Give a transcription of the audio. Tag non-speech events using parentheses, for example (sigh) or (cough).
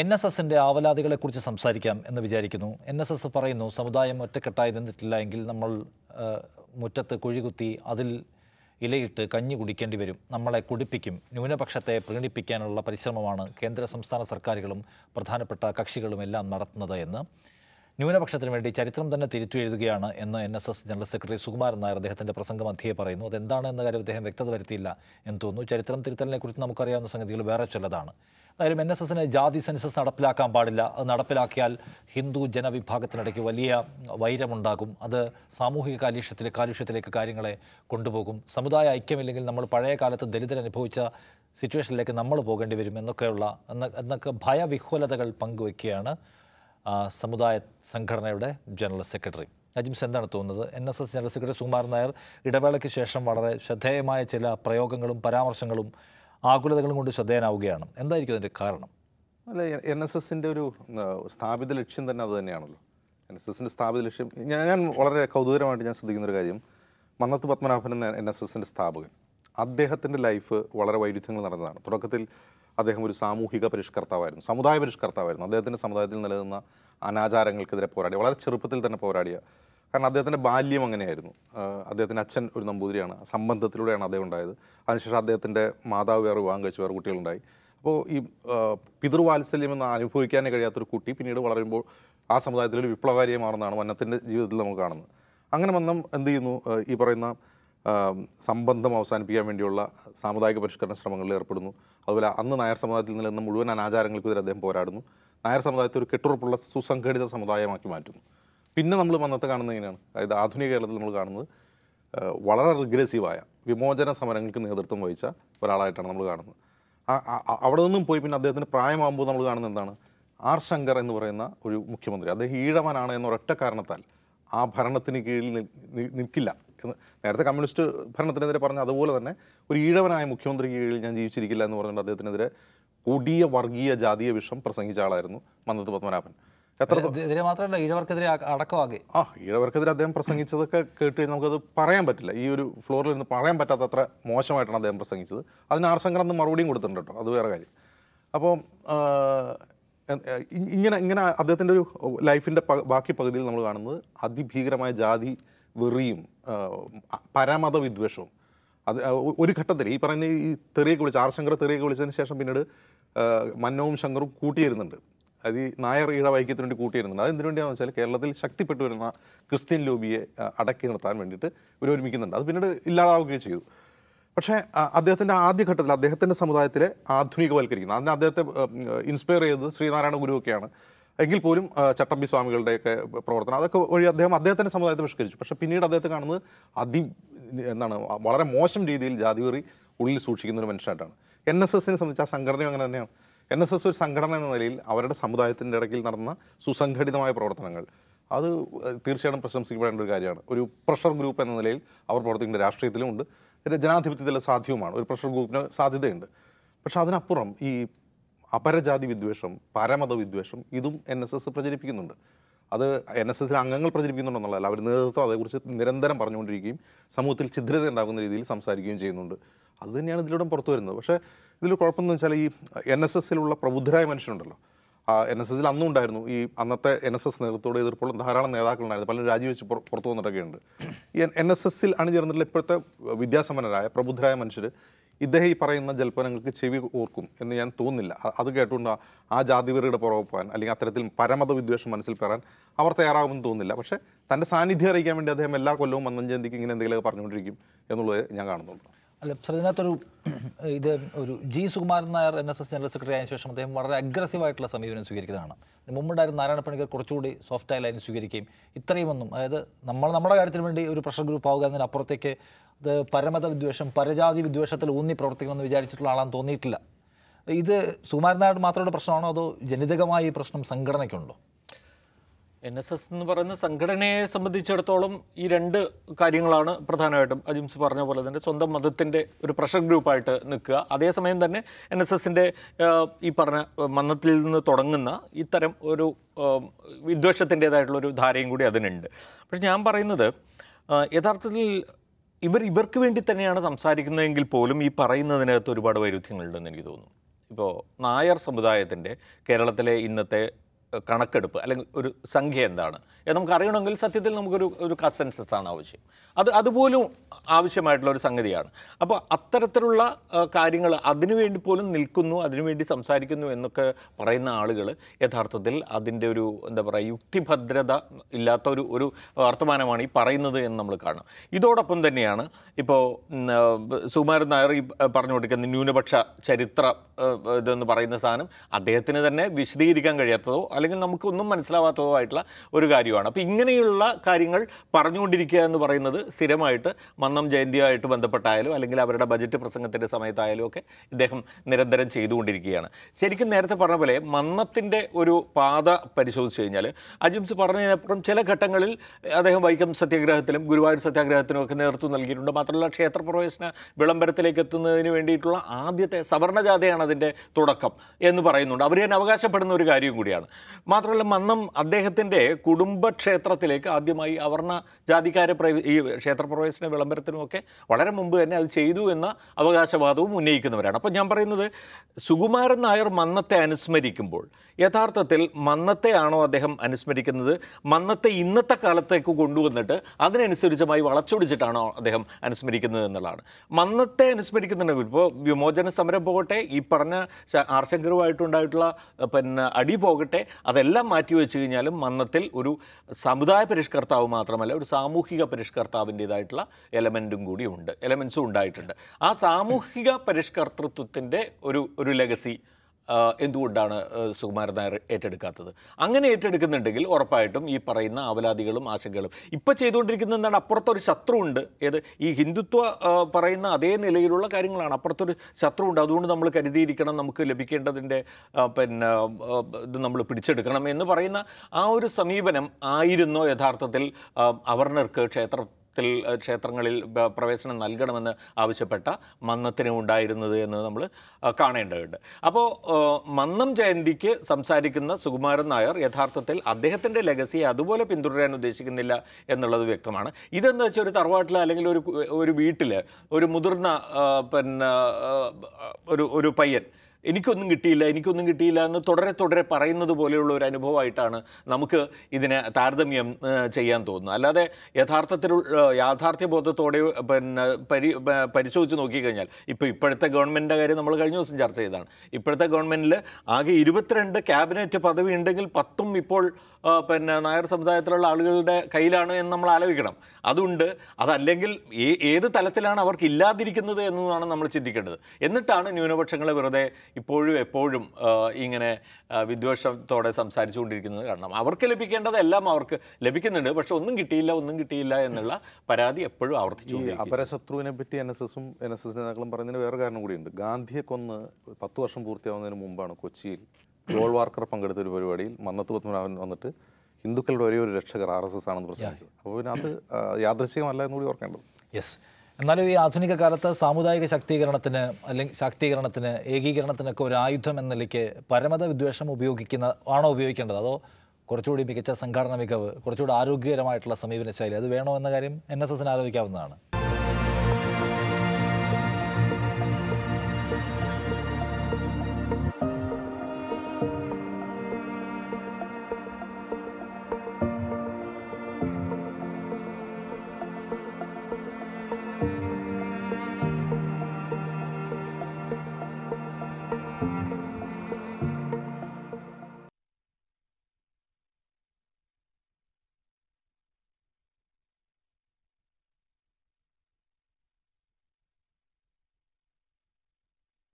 N S എസിൻ്റെ ആവലാതികളെക്കുറിച്ച് സംസാരിക്കാം എന്ന് വിചാരിക്കുന്നു എൻ എസ് എസ് പറയുന്നു സമുദായം ഒറ്റക്കെട്ടായി നിന്നിട്ടില്ല എങ്കിൽ നമ്മൾ മുറ്റത്ത് കുഴികുത്തി അതിൽ ഇലയിട്ട് കഞ്ഞി കുടിക്കേണ്ടി വരും നമ്മളെ കുടിപ്പിക്കും ന്യൂനപക്ഷത്തെ പ്രീണിപ്പിക്കാനുള്ള പരിശ്രമമാണ് കേന്ദ്ര സംസ്ഥാന സർക്കാരുകളും പ്രധാനപ്പെട്ട കക്ഷികളും എല്ലാം നടത്തുന്നത് എന്ന് ന്യൂനപക്ഷത്തിന് വേണ്ടി ചരിത്രം തന്നെ തിരുത്തി എഴുതുകയാണ് എന്ന് N S S general secretary Sukumaran Nair അദ്ദേഹത്തിൻ്റെ പ്രസംഗം മധ്യയെ പറയുന്നു അതെന്താണ് എന്ന കാര്യം അദ്ദേഹം വ്യക്തത വരുത്തിയില്ല എന്ന് തോന്നുന്നു ചരിത്രം തിരുത്തലിനെ കുറിച്ച് നമുക്കറിയാവുന്ന സംഗതികൾ വേറെ ചിലതാണ് അതായത് എൻ എസ് എസിന് ജാതി സെൻസസ് നടപ്പിലാക്കാൻ പാടില്ല അത് നടപ്പിലാക്കിയാൽ ഹിന്ദു ജനവിഭാഗത്തിനിടയ്ക്ക് വലിയ വൈരമുണ്ടാകും അത് സാമൂഹിക കാലുഷ്യത്തിലെ കാലുഷ്യത്തിലേക്ക് കാര്യങ്ങളെ കൊണ്ടുപോകും സമുദായ ഐക്യമില്ലെങ്കിൽ നമ്മൾ പഴയ കാലത്ത് ദലിതർ അനുഭവിച്ച സിറ്റുവേഷനിലേക്ക് നമ്മൾ പോകേണ്ടി വരും എന്നൊക്കെയുള്ള എന്നൊക്കെ ഭയവിഹ്വലതകൾ പങ്കുവയ്ക്കുകയാണ് സമുദായ സംഘടനയുടെ ജനറൽ സെക്രട്ടറി നജിംസ് എന്താണ് തോന്നുന്നത് N S S general secretary Sukumaran Nair ഇടവേളയ്ക്ക് ശേഷം വളരെ ശ്രദ്ധേയമായ ചില പ്രയോഗങ്ങളും പരാമർശങ്ങളും ആകുലതകളും കൊണ്ട് ശ്രദ്ധേയനാവുകയാണ് എന്തായിരിക്കും അതിൻ്റെ കാരണം അല്ല എൻ എസ് എസിൻ്റെ ഒരു സ്ഥാപിത ലക്ഷ്യം തന്നെ അത് തന്നെയാണല്ലോ എൻ എസ് എസിൻ്റെ സ്ഥാപിത ലക്ഷ്യം ഞാൻ ഞാൻ വളരെ കൗതുകരമായിട്ട് ഞാൻ ശ്രദ്ധിക്കുന്ന ഒരു കാര്യം മന്നത്ത് പത്മനാഭൻ എന്ന എൻ എസ് എസിൻ്റെ സ്ഥാപകൻ അദ്ദേഹത്തിൻ്റെ ലൈഫ് വളരെ വൈരുദ്ധ്യങ്ങൾ നടന്നതാണ് തുടക്കത്തിൽ അദ്ദേഹം ഒരു സാമൂഹിക പരിഷ്കർത്താവായിരുന്നു സമുദായ പരിഷ്കർത്താവായിരുന്നു അദ്ദേഹത്തിൻ്റെ സമുദായത്തിൽ നിലനിന്ന അനാചാരങ്ങൾക്കെതിരെ പോരാടി വളരെ ചെറുപ്പത്തിൽ തന്നെ പോരാടിയ കാരണം അദ്ദേഹത്തിൻ്റെ ബാല്യം അങ്ങനെയായിരുന്നു അദ്ദേഹത്തിൻ്റെ അച്ഛൻ ഒരു നമ്പൂതിരിയാണ് സംബന്ധത്തിലൂടെയാണ് അദ്ദേഹം ഉണ്ടായത് അതിനുശേഷം അദ്ദേഹത്തിൻ്റെ മാതാവ് വേറെ വിവാഹം കഴിച്ച് വേറെ കുട്ടികളുണ്ടായി അപ്പോൾ ഈ പിതൃവാത്സല്യം എന്ന് അനുഭവിക്കാനേ കഴിയാത്തൊരു കുട്ടി പിന്നീട് വളരുമ്പോൾ ആ സമുദായത്തിലൊരു വിപ്ലവകാരിയെ മാറുന്നതാണ് വന്നത്തിൻ്റെ ജീവിതത്തിൽ നമ്മൾ കാണുന്നത് അങ്ങനെ വന്നം എന്ത് ചെയ്യുന്നു ഈ പറയുന്ന സംബന്ധം അവസാനിപ്പിക്കാൻ വേണ്ടിയുള്ള സാമുദായിക പരിഷ്കരണ ശ്രമങ്ങളിൽ ഏർപ്പെടുന്നു അതുപോലെ അന്ന് നായർ സമുദായത്തിൽ നിലനിന്ന മുഴുവൻ അനാചാരങ്ങൾക്കെതിരെ അദ്ദേഹം പോരാടുന്നു നായർ സമുദായത്തെ ഒരു കെട്ടുറപ്പുള്ള സുസംഘടിത സമുദായമാക്കി മാറ്റുന്നു പിന്നെ നമ്മൾ വന്നത്തെ കാണുന്നത് ഇങ്ങനെയാണ് അതായത് ആധുനിക കേരളത്തിൽ നമ്മൾ കാണുന്നത് വളരെ റിഗ്രസീവായ വിമോചന സമരങ്ങൾക്ക് നേതൃത്വം വഹിച്ച ഒരാളായിട്ടാണ് നമ്മൾ കാണുന്നത് അവിടെ നിന്നും പോയി പിന്നെ അദ്ദേഹത്തിന് പ്രായമാകുമ്പോൾ നമ്മൾ കാണുന്നത് എന്താണ് ആർ ശങ്കർ എന്ന് പറയുന്ന ഒരു മുഖ്യമന്ത്രി അദ്ദേഹം ഈഴവനാണ് എന്ന ഒരൊറ്റ കാരണത്താൽ ആ ഭരണത്തിന് കീഴിൽ നിൽക്കില്ല നിൽക്കുന്നത് നേരത്തെ കമ്മ്യൂണിസ്റ്റ് ഭരണത്തിനെതിരെ പറഞ്ഞ അതുപോലെ തന്നെ ഒരു ഈഴവനായ മുഖ്യമന്ത്രി കീഴിൽ ഞാൻ ജീവിച്ചിരിക്കില്ല എന്ന് പറഞ്ഞുകൊണ്ട് അദ്ദേഹത്തിനെതിരെ കൊടിയ വർഗീയ ജാതീയ വിഷം പ്രസംഗിച്ച ആളായിരുന്നു മന്ദത്ത് പത്മനാഭൻ എത്ര മാത്രമല്ല ഈഴവർക്കെതിരെ അടക്കമാകെ ആ ഈഴവർക്കെതിരെ അദ്ദേഹം പ്രസംഗിച്ചതൊക്കെ കേട്ട് കഴിഞ്ഞാൽ നമുക്കത് പറയാൻ പറ്റില്ല ഈ ഒരു ഫ്ലോറിൽ നിന്ന് പറയാൻ പറ്റാത്ത അത്ര മോശമായിട്ടാണ് അദ്ദേഹം പ്രസംഗിച്ചത് അതിന് ആർ ശങ്കർ അന്ന് മറുപടിയും കൊടുത്തിട്ടുണ്ട് കേട്ടോ അത് വേറെ കാര്യം അപ്പോൾ ഇങ്ങനെ ഇങ്ങനെ അദ്ദേഹത്തിൻ്റെ ഒരു ലൈഫിൻ്റെ ബാക്കി പകുതിയിൽ നമ്മൾ കാണുന്നത് അതിഭീകരമായ ജാതി വെറിയും പരമത വിദ്വേഷവും അത് ഒരു ഘട്ടത്തിൽ ഈ പറയുന്ന ഈ തെറിയൊക്കെ വിളിച്ച് ആർശങ്കർ തെറിയൊക്കെ വിളിച്ചതിന് ശേഷം പിന്നീട് മന്നവും ശങ്കറും കൂട്ടിയിരുന്നുണ്ട് അത് ഈ നായർ ഈഴ വൈക്യത്തിന് വേണ്ടി കൂട്ടിയിരുന്നുണ്ട് അത് എന്തിനു വെച്ചാൽ കേരളത്തിൽ ശക്തിപ്പെട്ടു വരുന്ന ക്രിസ്ത്യൻ ലോബിയെ അടക്കി നിർത്താൻ വേണ്ടിയിട്ട് ഇവർ ഒരുമിക്കുന്നുണ്ട് അത് പിന്നീട് ഇല്ലാതാവുകയും ചെയ്തു പക്ഷേ അദ്ദേഹത്തിൻ്റെ ആദ്യഘട്ടത്തിൽ അദ്ദേഹത്തിൻ്റെ സമുദായത്തിലെ ആധുനികവൽക്കരിക്കുന്നത് അതിന് അദ്ദേഹത്തെ ഇൻസ്പയർ ചെയ്തത് ശ്രീനാരായണ ഗുരുവൊക്കെയാണ് എങ്കിൽ പോലും ചട്ടമ്പി സ്വാമികളുടെയൊക്കെ പ്രവർത്തനം അതൊക്കെ വഴി അദ്ദേഹം അദ്ദേഹത്തിൻ്റെ സമുദായത്തെ പരിഷ്കരിച്ചു പക്ഷേ പിന്നീട് അദ്ദേഹത്തെ കാണുന്നത് അതി എന്താണ് വളരെ മോശം രീതിയിൽ കയറി ഉള്ളിൽ സൂക്ഷിക്കുന്ന ഒരു മനുഷ്യനായിട്ടാണ് എൻ എസ് എസിനെ സംബന്ധിച്ച് ആ സംഘടനയും അങ്ങനെ തന്നെയാണ് എൻ എസ് എസ് ഒരു സംഘടന എന്ന നിലയിൽ അവരുടെ സമുദായത്തിൻ്റെ ഇടയ്ക്കിൽ നടന്ന സുസംഘടിതമായ പ്രവർത്തനങ്ങൾ അത് തീർച്ചയായിട്ടും പ്രശംസിക്കപ്പെടേണ്ട ഒരു കാര്യമാണ് ഒരു പ്രഷർ ഗ്രൂപ്പ് എന്ന നിലയിൽ അവർ പ്രവർത്തിക്കുന്ന രാഷ്ട്രീയത്തിലും ഉണ്ട് ജനാധിപത്യത്തിൽ സാധ്യവുമാണ് ഒരു പ്രഷർ ഗ്രൂപ്പിന് സാധ്യതയുണ്ട് പക്ഷെ അതിനപ്പുറം ഈ അപരജാതി വിദ്വേഷം പരമത വിദ്വേഷം ഇതും എൻ എസ് എസ് പ്രചരിപ്പിക്കുന്നുണ്ട് അത് എൻ എസ് എസിലെ അംഗങ്ങൾ പ്രചരിപ്പിക്കുന്നുണ്ടെന്നുള്ളതല്ല അവർ നേതൃത്വം അതേക്കുറിച്ച് നിരന്തരം പറഞ്ഞുകൊണ്ടിരിക്കുകയും സമൂഹത്തിൽ ഛിദ്രത ഉണ്ടാകുന്ന രീതിയിൽ സംസാരിക്കുകയും ചെയ്യുന്നുണ്ട് അത് തന്നെയാണ് ഇതിലൂടെ പുറത്തു വരുന്നത് പക്ഷേ ഇതിൽ കുഴപ്പമെന്ന് വെച്ചാൽ ഈ എൻ എസ് എസിലുള്ള പ്രബുദ്ധരായ മനുഷ്യരുണ്ടല്ലോ എൻ എസ് എസിൽ അന്നും ഉണ്ടായിരുന്നു ഈ അന്നത്തെ എൻ എസ് എസ് നേതൃത്വത്തോട് എതിർപ്പുള്ള ധാരാളം നേതാക്കളുണ്ടായിരുന്നു പലരും രാജിവെച്ച് പുറത്തു വന്നിട്ടൊക്കെയുണ്ട് ഈ എൻ എസ് എസിൽ അണിചേർന്നിട്ടുള്ള ഇപ്പോഴത്തെ വിദ്യാസമ്പന്നരായ പ്രബുദ്ധരായ മനുഷ്യർ ഇദ്ദേഹം ഈ പറയുന്ന ജൽപ്പനങ്ങൾക്ക് ചെവി ഓർക്കും എന്ന് ഞാൻ തോന്നുന്നില്ല അത് കേട്ടുകൊണ്ട് ആ ജാതിവരുടെ പുറകെ പോകാൻ അല്ലെങ്കിൽ അത്തരത്തിൽ പരമത വിദ്വേഷം മനസ്സിൽ പെറാൻ അവർ തയ്യാറാകുമെന്ന് തോന്നുന്നില്ല പക്ഷേ തൻ്റെ സാന്നിധ്യം അറിയിക്കാൻ വേണ്ടി അദ്ദേഹം എല്ലാ കൊല്ലവും മന്ദം ജയന്തിക്ക് ഇങ്ങനെ എന്തെങ്കിലുമൊക്കെ പറഞ്ഞുകൊണ്ടിരിക്കും എന്നുള്ളത് ഞാൻ കാണുന്നുണ്ട് അല്ല സർ ഇതിനകത്തൊരു (clears throat) ഇത് ഒരു G Sukumaran Nair N S S general secretary ആയതിനു ശേഷം അദ്ദേഹം വളരെ അഗ്രസീവായിട്ടുള്ള സമീപനം സ്വീകരിക്കുന്നതാണ് മുമ്പുണ്ടായിരുന്ന നാരായണ പണിക്കർ കുറച്ചുകൂടി സോഫ്റ്റ് ലൈൻ സ്വീകരിക്കുകയും ഇത്രയുമൊന്നും അതായത് നമ്മൾ നമ്മുടെ കാര്യത്തിന് വേണ്ടി ഒരു പ്രഷർ ഗ്രൂപ്പ് ആവുക എന്നതിനപ്പുറത്തേക്ക് അത് പരമത വിദ്വേഷം പരജാതി വിദ്വേഷത്തിൽ ഊന്നി പ്രവർത്തിക്കണമെന്ന് വിചാരിച്ചിട്ടുള്ള ആളാന്ന് തോന്നിയിട്ടില്ല ഇത് സുകുമാരൻ നായർ മാത്രമുള്ള പ്രശ്നമാണോ അതോ ജനിതകമായി ഈ പ്രശ്നം സംഘടനയ്ക്കുണ്ടോ എൻ എസ് എസ് എന്ന് പറയുന്ന സംഘടനയെ സംബന്ധിച്ചിടത്തോളം ഈ രണ്ട് കാര്യങ്ങളാണ് പ്രധാനമായിട്ടും അജിംസ് പറഞ്ഞ പോലെ തന്നെ സ്വന്തം മതത്തിൻ്റെ ഒരു പ്രഷർ ഗ്രൂപ്പായിട്ട് നിൽക്കുക അതേസമയം തന്നെ എൻ എസ് എസിൻ്റെ ഈ പറഞ്ഞ മന്നത്തിൽ നിന്ന് തുടങ്ങുന്ന ഇത്തരം ഒരു വിദ്വേഷത്തിൻ്റേതായിട്ടുള്ളൊരു ധാരയും കൂടി അതിനുണ്ട് പക്ഷെ ഞാൻ പറയുന്നത് യഥാർത്ഥത്തിൽ ഇവർ ഇവർക്ക് വേണ്ടി തന്നെയാണ് സംസാരിക്കുന്നതെങ്കിൽ പോലും ഈ പറയുന്നതിനകത്ത് ഒരുപാട് വൈരുദ്ധ്യങ്ങളുണ്ടെന്ന് എനിക്ക് തോന്നുന്നു ഇപ്പോൾ നായർ സമുദായത്തിൻ്റെ കേരളത്തിലെ ഇന്നത്തെ കണക്കെടുപ്പ് അല്ലെങ്കിൽ ഒരു സംഖ്യ എന്താണ് നമുക്ക് അറിയണമെങ്കിൽ സത്യത്തിൽ നമുക്കൊരു ഒരു കൺസെൻസസ് ആണ് ആവശ്യം അത് അതുപോലും ആവശ്യമായിട്ടുള്ള ഒരു സംഗതിയാണ് അപ്പോൾ അത്തരത്തിലുള്ള കാര്യങ്ങൾ അതിനുവേണ്ടി പോലും നിൽക്കുന്നു അതിനുവേണ്ടി സംസാരിക്കുന്നു എന്നൊക്കെ പറയുന്ന ആളുകൾ യഥാർത്ഥത്തിൽ അതിൻ്റെ ഒരു എന്താ പറയുക യുക്തിഭദ്രത ഇല്ലാത്ത ഒരു ഒരു വർത്തമാനമാണ് ഈ പറയുന്നത് എന്ന് നമ്മൾ കാണും ഇതോടൊപ്പം തന്നെയാണ് ഇപ്പോൾ സുമാരൻ നായർ ഈ പറഞ്ഞു കൊടുക്കുന്ന ന്യൂനപക്ഷ ചരിത്ര ഇതെന്ന് പറയുന്ന സാധനം അദ്ദേഹത്തിന് തന്നെ വിശദീകരിക്കാൻ കഴിയാത്തതോ അല്ലെങ്കിൽ നമുക്ക് ഒന്നും മനസ്സിലാവാത്തതോ ആയിട്ടുള്ള ഒരു കാര്യമാണ് അപ്പോൾ ഇങ്ങനെയുള്ള കാര്യങ്ങൾ പറഞ്ഞുകൊണ്ടിരിക്കുക എന്ന് പറയുന്നത് സ്ഥിരമായിട്ട് മന്നം ജയന്തിയുമായിട്ട് ബന്ധപ്പെട്ടായാലും അല്ലെങ്കിൽ അവരുടെ ബജറ്റ് പ്രസംഗത്തിൻ്റെ സമയത്തായാലും ഒക്കെ ഇദ്ദേഹം നിരന്തരം ചെയ്തുകൊണ്ടിരിക്കുകയാണ് ശരിക്കും നേരത്തെ പറഞ്ഞ പോലെ മന്നത്തിൻ്റെ ഒരു പാത പരിശോധിച്ച് കഴിഞ്ഞാൽ അജിംസ് പറഞ്ഞതിനപ്പുറം ചില ഘട്ടങ്ങളിൽ അദ്ദേഹം വൈക്കം സത്യാഗ്രഹത്തിലും ഗുരുവായൂർ സത്യാഗ്രഹത്തിനും ഒക്കെ നേതൃത്വം നൽകിയിട്ടുണ്ട് മാത്രമല്ല ക്ഷേത്രപ്രവേശന വിളംബരത്തിലേക്ക് എത്തുന്നതിന് വേണ്ടിയിട്ടുള്ള ആദ്യത്തെ സവർണജാഥയാണ് അതിൻ്റെ തുടക്കം എന്ന് പറയുന്നുണ്ട് അവർ ഞാൻ അവകാശപ്പെടുന്ന ഒരു കാര്യം കൂടിയാണ് മാത്രമല്ല മന്നം അദ്ദേഹത്തിൻ്റെ കുടുംബക്ഷേത്രത്തിലേക്ക് ആദ്യമായി അവർണ ജാതിക്കാരെ ഈ ക്ഷേത്രപ്രവേശന വിളംബരത്തിനുമൊക്കെ വളരെ മുമ്പ് തന്നെ അത് ചെയ്തു എന്ന അവകാശവാദവും ഉന്നയിക്കുന്നവരാണ് അപ്പോൾ ഞാൻ പറയുന്നത് സുകുമാരൻ നായർ മന്നത്തെ അനുസ്മരിക്കുമ്പോൾ യഥാർത്ഥത്തിൽ മന്നത്തെയാണോ അദ്ദേഹം അനുസ്മരിക്കുന്നത് മന്നത്തെ ഇന്നത്തെ കാലത്തേക്ക് കൊണ്ടുവന്നിട്ട് അതിനനുസരിച്ചുമായി വളച്ചൊടിച്ചിട്ടാണോ അദ്ദേഹം അനുസ്മരിക്കുന്നത് എന്നുള്ളതാണ് മന്നത്തെ അനുസ്മരിക്കുന്നുണ്ടെങ്കിൽ ഇപ്പോൾ വിമോചന സമരം പോകട്ടെ ഈ പറഞ്ഞ ആർശങ്കറുമായിട്ടുണ്ടായിട്ടുള്ള പിന്നെ അടി പോകട്ടെ അതെല്ലാം മാറ്റി വെച്ച് കഴിഞ്ഞാലും മന്നത്തിൽ ഒരു സമുദായ പരിഷ്കർത്താവ് മാത്രമല്ല ഒരു സാമൂഹിക പരിഷ്കർത്താവിൻ്റെതായിട്ടുള്ള എലമെൻറ്റും കൂടി ഉണ്ട് എലമെൻസും ഉണ്ടായിട്ടുണ്ട് ആ സാമൂഹിക പരിഷ്കർത്തൃത്വത്തിൻ്റെ ഒരു ഒരു ലെഗസി എന്തുകൊണ്ടാണ് സുകുമാരൻ നായർ ഏറ്റെടുക്കാത്തത് അങ്ങനെ ഏറ്റെടുക്കുന്നുണ്ടെങ്കിൽ ഉറപ്പായിട്ടും ഈ പറയുന്ന അവലാദികളും ആശങ്കകളും ഇപ്പം ചെയ്തുകൊണ്ടിരിക്കുന്ന എന്താണ് അപ്പുറത്തൊരു ശത്രുണ്ട് ഏത് ഈ ഹിന്ദുത്വ പറയുന്ന അതേ നിലയിലുള്ള കാര്യങ്ങളാണ് അപ്പുറത്തൊരു ശത്രുണ്ട് അതുകൊണ്ട് നമ്മൾ കരുതിയിരിക്കണം നമുക്ക് ലഭിക്കേണ്ടതിൻ്റെ പിന്നെ ഇത് നമ്മൾ പിടിച്ചെടുക്കണം എന്ന് പറയുന്ന ആ ഒരു സമീപനം ആയിരുന്നോ യഥാർത്ഥത്തിൽ അവർണർക്ക് ക്ഷേത്ര ക്ഷേത്രത്തിൽ ക്ഷേത്രങ്ങളിൽ പ്രവേശനം നൽകണമെന്ന് ആവശ്യപ്പെട്ട മന്നത്തിന് ഉണ്ടായിരുന്നത് എന്ന് നമ്മൾ കാണേണ്ടതുണ്ട് അപ്പോൾ മന്നം ജയന്തിക്ക് സംസാരിക്കുന്ന സുകുമാരൻ നായർ യഥാർത്ഥത്തിൽ അദ്ദേഹത്തിൻ്റെ ലെഗസിയെ അതുപോലെ പിന്തുടരാൻ ഉദ്ദേശിക്കുന്നില്ല എന്നുള്ളത് വ്യക്തമാണ് ഇതെന്ന് വെച്ചാൽ ഒരു തറവാട്ടിൽ അല്ലെങ്കിൽ ഒരു ഒരു വീട്ടിൽ ഒരു മുതിർന്ന പിന്നെ ഒരു ഒരു പയ്യൻ എനിക്കൊന്നും കിട്ടിയില്ല എനിക്കൊന്നും കിട്ടിയില്ല എന്ന് തുടരെ തുടരെ പറയുന്നത് പോലെയുള്ള ഒരു അനുഭവമായിട്ടാണ് നമുക്ക് ഇതിനെ താരതമ്യം ചെയ്യാൻ തോന്നുന്നത് അല്ലാതെ യഥാർത്ഥത്തിലുള്ള ബോധത്തോടെ പിന്നെ പരി പരിശോധിച്ച് നോക്കിക്കഴിഞ്ഞാൽ ഇപ്പോൾ ഇപ്പോഴത്തെ ഗവൺമെൻറ്റിൻ്റെ കാര്യം നമ്മൾ കഴിഞ്ഞ ദിവസം ചർച്ച ചെയ്തതാണ് ഇപ്പോഴത്തെ ഗവൺമെൻറ്റിൽ ആകെ ഇരുപത്തിരണ്ട് ക്യാബിനറ്റ് പദവി ഉണ്ടെങ്കിൽ പത്തും ഇപ്പോൾ പിന്നെ നായർ സമുദായത്തിലുള്ള ആളുകളുടെ കയ്യിലാണ് എന്ന് നമ്മൾ ആലോചിക്കണം അതുണ്ട് അതല്ലെങ്കിൽ ഏത് തലത്തിലാണ് അവർക്ക് ഇല്ലാതിരിക്കുന്നത് എന്നതാണ് നമ്മൾ ചിന്തിക്കേണ്ടത് എന്നിട്ടാണ് ന്യൂനപക്ഷങ്ങളെ വെറുതെ ഇപ്പോഴും എപ്പോഴും ഇങ്ങനെ വിദ്വേഷത്തോടെ സംസാരിച്ചുകൊണ്ടിരിക്കുന്നത് കാരണം അവർക്ക് ലഭിക്കേണ്ടതെല്ലാം അവർക്ക് ലഭിക്കുന്നുണ്ട് പക്ഷെ ഒന്നും കിട്ടിയില്ല ഒന്നും കിട്ടിയില്ല എന്നുള്ള പരാതി എപ്പോഴും ആവർത്തിച്ചു അപരശത്രുവിനെ പറ്റി എൻ എസ് എസും എൻ എസ് എസ് നേതാക്കളും പറയുന്നതിന് വേറെ കാരണം കൂടിയുണ്ട് ഗാന്ധിയെ കൊന്ന് പത്ത് വർഷം പൂർത്തിയാവുന്നതിന് മുമ്പാണ് കൊച്ചിയിൽ ഗോൾ വാർക്കർ പങ്കെടുത്ത ഒരു പരിപാടിയിൽ മന്നത്ത് പത്മനാഭൻ വന്നിട്ട് ഹിന്ദുക്കളുടെ ഒരേ ഒരു രക്ഷകർ ആർ എസ് എസ് ആണെന്ന് പ്രസംഗിച്ചത് അപ്പോൾ പിന്നെ അത് യാദൃശ്ചികമല്ല എന്നുകൂടി ഓർക്കേണ്ടത് യെസ് എന്നാലും ഈ ആധുനിക കാലത്ത് സാമുദായിക ശാക്തീകരണത്തിന് അല്ലെങ്കിൽ ശാക്തീകരണത്തിന് ഏകീകരണത്തിനൊക്കെ ഒരു ആയുധം എന്ന നിലയ്ക്ക് പരമത വിദ്വേഷം ഉപയോഗിക്കുന്ന ആണോ ഉപയോഗിക്കേണ്ടത് അതോ കുറച്ചുകൂടി മികച്ച സംഘാടന മികവ് കുറച്ചുകൂടി ആരോഗ്യകരമായിട്ടുള്ള സമീപന ശൈലി അത് വേണോ എന്ന കാര്യം എൻ എസ് എസിന് ആലോചിക്കാവുന്നതാണ്